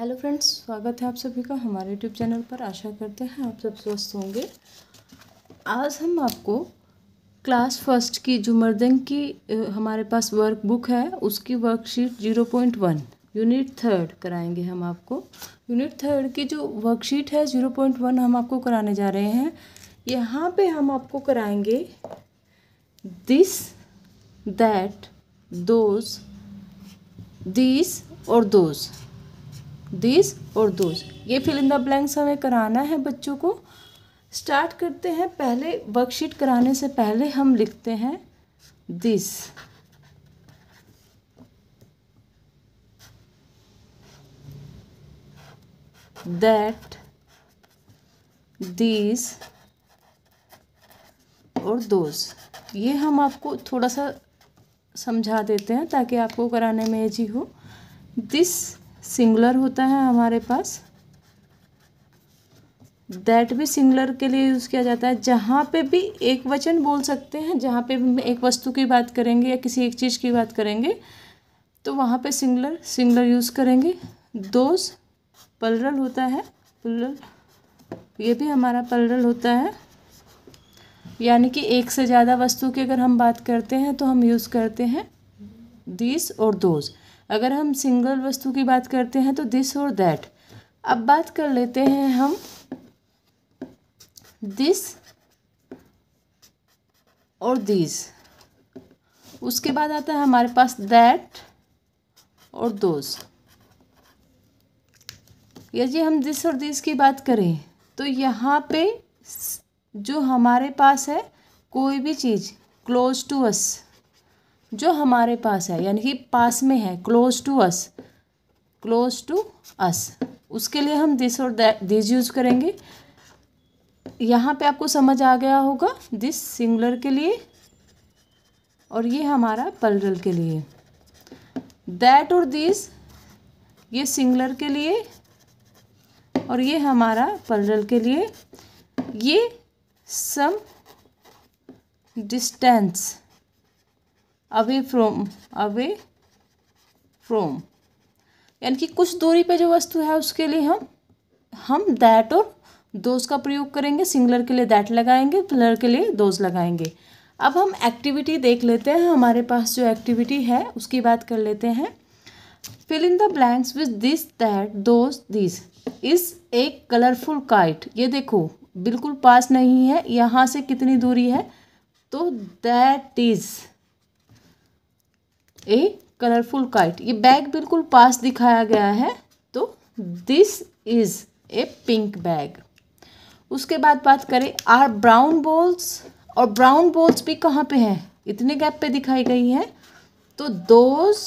hello friends स्वागत है आप सभी का हमारे यूट्यूब चैनल पर आशा करते हैं आप सब स्वस्थ होंगे आज हम आपको क्लास फर्स्ट की जो मर्दंग की हमारे पास वर्क बुक है उसकी worksheet zero point one unit third कराएंगे हम आपको यूनिट थर्ड की जो वर्कशीट है जीरो पॉइंट वन हम आपको कराने जा रहे हैं यहाँ पे हम आपको कराएंगे दिस दैट दोज दिस और दोज़ दिस और दोज ये फिल इन द ब्लैंक्स हमें कराना है बच्चों को स्टार्ट करते हैं पहले वर्कशीट कराने से पहले हम लिखते हैं दिस दैट दिस और दोज ये हम आपको थोड़ा सा समझा देते हैं ताकि आपको कराने में इजी हो दिस सिंगुलर होता है हमारे पास दैट भी सिंगुलर के लिए यूज़ किया जाता है जहाँ पे भी एक वचन बोल सकते हैं जहाँ पे भी एक वस्तु की बात करेंगे या किसी एक चीज़ की बात करेंगे तो वहाँ पे सिंगुलर सिंगुलर यूज़ करेंगे दोज पलरल होता है पलरल ये भी हमारा पलरल होता है यानी कि एक से ज़्यादा वस्तु की अगर हम बात करते हैं तो हम यूज़ करते हैं दीज और दोज़ अगर हम सिंगल वस्तु की बात करते हैं तो दिस और दैट अब बात कर लेते हैं हम दिस और दिस उसके बाद आता है हमारे पास दैट और दोज यदि हम दिस और दिस की बात करें तो यहाँ पे जो हमारे पास है कोई भी चीज़ क्लोज टू अस जो हमारे पास है यानी कि पास में है close to us close to us उसके लिए हम दिस और दिस यूज करेंगे यहाँ पे आपको समझ आ गया होगा दिस सिंगुलर के लिए और ये हमारा पलरल के लिए दैट और दिस ये सिंगुलर के लिए और ये हमारा पलरल के लिए ये some distance away from away from यानी कि कुछ दूरी पे जो वस्तु है उसके लिए हम हम दैट और दोज का प्रयोग करेंगे सिंगलर के लिए दैट लगाएंगे प्लर के लिए दोज लगाएंगे अब हम एक्टिविटी देख लेते हैं हमारे पास जो एक्टिविटी है उसकी बात कर लेते हैं fill in the blanks with this that those this is एक कलरफुल काइट ये देखो बिल्कुल पास नहीं है यहाँ से कितनी दूरी है तो that is a colourful kite ये बैग बिल्कुल पास दिखाया गया है तो this is a pink bag उसके बाद बात करें आर ब्राउन बॉल्स और ब्राउन बॉल्स भी कहाँ पे हैं इतने गैप पे दिखाई गई हैं तो दोज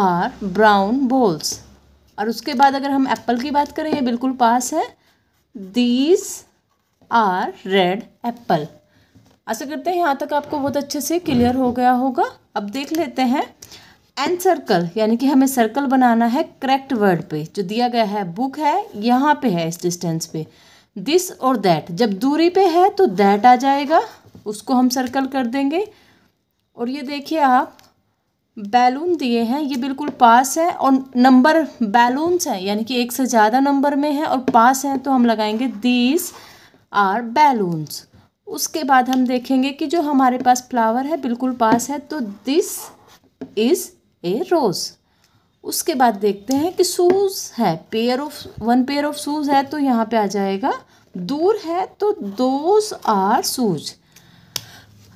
आर ब्राउन बॉल्स और उसके बाद अगर हम एप्पल की बात करें ये बिल्कुल पास है दीज आर रेड एप्पल आशा करते हैं यहाँ तक आपको बहुत अच्छे से क्लियर हो गया होगा अब देख लेते हैं एन सर्कल यानी कि हमें सर्कल बनाना है करेक्ट वर्ड पे जो दिया गया है बुक है यहाँ पे है इस डिस्टेंस पे दिस और दैट जब दूरी पे है तो दैट आ जाएगा उसको हम सर्कल कर देंगे और ये देखिए आप बैलून दिए हैं ये बिल्कुल पास है और नंबर बैलून्स हैं यानी कि एक से ज़्यादा नंबर में है और पास हैं तो हम लगाएंगे दीज आर बैलून्स उसके बाद हम देखेंगे कि जो हमारे पास फ्लावर है बिल्कुल पास है तो दिस इज़ ए रोज़ उसके बाद देखते हैं कि शूज़ है pair of one pair of shoes है तो यहाँ पे आ जाएगा दूर है तो दोज आर शूज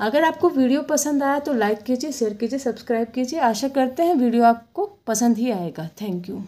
अगर आपको वीडियो पसंद आया तो लाइक कीजिए शेयर कीजिए सब्सक्राइब कीजिए आशा करते हैं वीडियो आपको पसंद ही आएगा थैंक यू